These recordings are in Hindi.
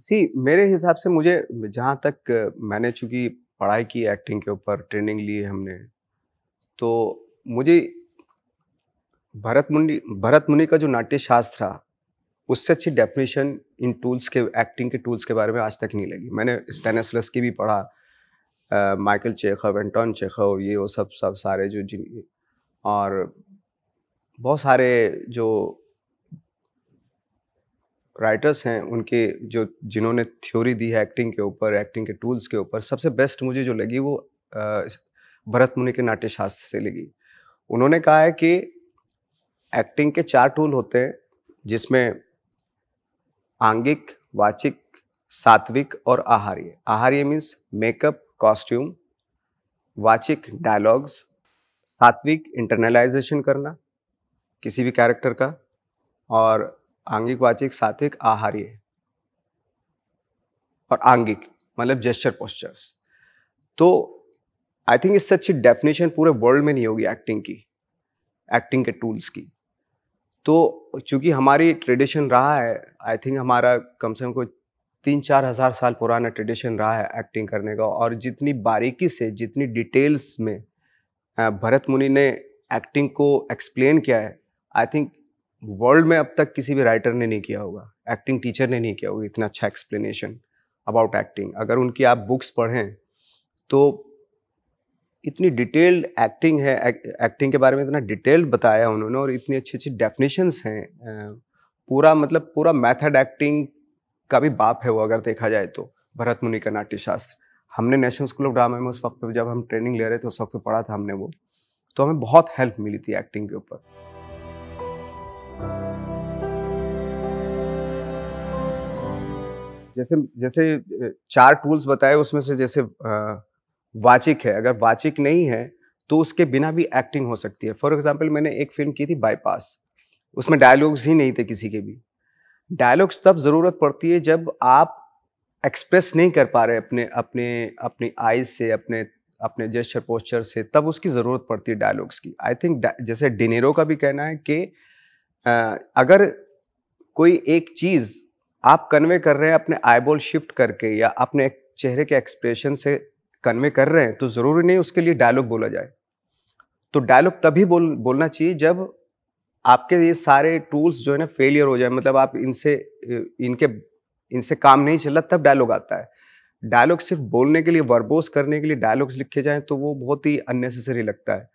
सी मेरे हिसाब से मुझे जहाँ तक मैंने चूंकि पढ़ाई की एक्टिंग के ऊपर ट्रेनिंग ली है हमने तो मुझे भरत मुनि भरत मुनि का जो नाट्य शास्त्र था उससे अच्छी डेफिनेशन इन टूल्स के एक्टिंग के टूल्स के बारे में आज तक नहीं लगी मैंने स्टेनसलस की भी पढ़ा माइकल चेखव एंटोन चेखव ये वो सब सब सारे जो जिन और बहुत सारे जो राइटर्स हैं उनके जो जिन्होंने थ्योरी दी है एक्टिंग के ऊपर एक्टिंग के टूल्स के ऊपर सबसे बेस्ट मुझे जो लगी वो भरत मुनि के नाट्यशास्त्र से लगी उन्होंने कहा है कि एक्टिंग के चार टूल होते हैं जिसमें आंगिक वाचिक सात्विक और आहार्य आहार्य मीन्स मेकअप कॉस्ट्यूम वाचिक डायलॉग्स सात्विक इंटरनलाइजेशन करना किसी भी कैरेक्टर का और आंगिक वाचिक सात्विक आहार्य और आंगिक मतलब जेस्चर पोस्चर्स तो आई थिंक इस अच्छी डेफिनेशन पूरे वर्ल्ड में नहीं होगी एक्टिंग की एक्टिंग के टूल्स की तो चूंकि हमारी ट्रेडिशन रहा है आई थिंक हमारा कम से कम कोई तीन चार हज़ार साल पुराना ट्रेडिशन रहा है एक्टिंग करने का और जितनी बारीकी से जितनी डिटेल्स में भरत मुनि ने एक्टिंग को एक्सप्लेन किया है आई थिंक वर्ल्ड में अब तक किसी भी राइटर ने नहीं किया होगा एक्टिंग टीचर ने नहीं किया होगा इतना अच्छा एक्सप्लेनेशन अबाउट एक्टिंग अगर उनकी आप बुक्स पढ़ें तो इतनी डिटेल्ड एक्टिंग है एक्टिंग के बारे में इतना डिटेल्ड बताया उन्होंने और इतनी अच्छी अच्छी डेफिनेशंस हैं पूरा मतलब पूरा मेथड एक्टिंग का भी बाप है वो अगर देखा जाए तो भरत मुनि का नाट्य शास्त्र हमने नेशनल स्कूल ऑफ ड्रामा में उस वक्त जब हम ट्रेनिंग ले रहे थे उस वक्त पढ़ा था हमने वो तो हमें बहुत हेल्प मिली थी एक्टिंग के ऊपर जैसे जैसे चार टूल्स बताए उसमें से जैसे वाचिक है अगर वाचिक नहीं है तो उसके बिना भी एक्टिंग हो सकती है फॉर एग्जाम्पल मैंने एक फिल्म की थी बाईपास उसमें डायलॉग्स ही नहीं थे किसी के भी डायलॉग्स तब ज़रूरत पड़ती है जब आप एक्सप्रेस नहीं कर पा रहे अपने अपने अपनी आइज से अपने अपने जेस्चर पोस्चर से तब उसकी ज़रूरत पड़ती है डायलॉग्स की आई थिंक जैसे डिनेरो का भी कहना है कि अगर कोई एक चीज़ आप कन्वे कर रहे हैं अपने आईबॉल शिफ्ट करके या अपने चेहरे के एक्सप्रेशन से कन्वे कर रहे हैं तो ज़रूरी नहीं उसके लिए डायलॉग बोला जाए तो डायलॉग तभी बोल बोलना चाहिए जब आपके ये सारे टूल्स जो है ना फेलियर हो जाए मतलब आप इनसे इनके इनसे काम नहीं चल रहा तब डायलॉग आता है डायलॉग सिर्फ बोलने के लिए वर्बोस करने के लिए डायलॉग्स लिखे जाएं तो वो बहुत ही अननेसेसरी लगता है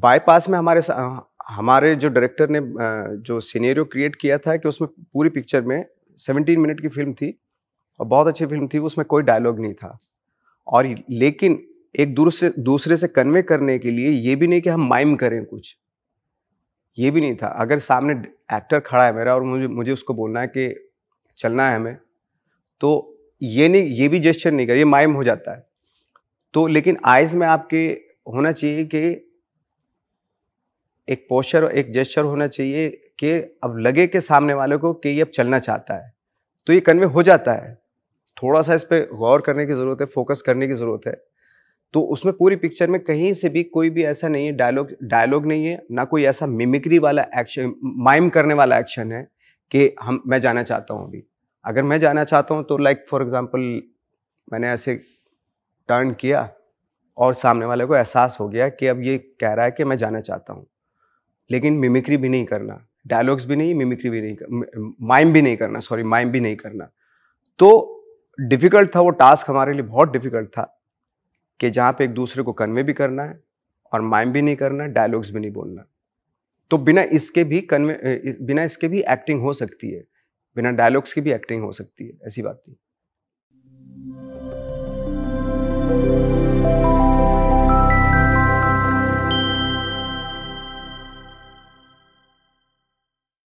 बाईपास में हमारे हमारे जो डायरेक्टर ने जो सीनेरियो क्रिएट किया था कि उसमें पूरी पिक्चर में 17 मिनट की फिल्म थी और बहुत अच्छी फिल्म थी उसमें कोई डायलॉग नहीं था और लेकिन एक दूसरे दूसरे से कन्वे करने के लिए ये भी नहीं कि हम माइम करें कुछ ये भी नहीं था अगर सामने एक्टर खड़ा है मेरा और मुझे मुझे उसको बोलना है कि चलना है हमें तो ये नहीं ये भी जेस्चर नहीं कर ये माइम हो जाता है तो लेकिन आइज में आपके होना चाहिए कि एक पोस्चर एक जेस्चर होना चाहिए कि अब लगे के सामने वाले को कि ये अब चलना चाहता है तो ये कन्वे हो जाता है थोड़ा सा इस पर गौर करने की ज़रूरत है फोकस करने की ज़रूरत है तो उसमें पूरी पिक्चर में कहीं से भी कोई भी ऐसा नहीं है डायलॉग डायलॉग नहीं है ना कोई ऐसा मिमिक्री वाला एक्शन माइम करने वाला एक्शन है कि हम मैं जाना चाहता हूँ अभी अगर मैं जाना चाहता हूँ तो लाइक फॉर एग्ज़ाम्पल मैंने ऐसे टर्न किया और सामने वाले को एहसास हो गया कि अब ये कह रहा है कि मैं जाना चाहता हूँ लेकिन मिमिक्री भी नहीं करना डायलॉग्स भी नहीं मिमिक्री भी नहीं माइम भी नहीं करना सॉरी माइम भी नहीं करना तो डिफ़िकल्ट था वो टास्क हमारे लिए बहुत डिफ़िकल्ट था कि जहाँ पे एक दूसरे को कन्वे भी करना है और माइम भी नहीं करना डायलॉग्स भी नहीं बोलना तो बिना इसके भी कन्वे बिना इसके भी एक्टिंग हो सकती है बिना डायलॉग्स की भी एक्टिंग हो सकती है ऐसी बात नहीं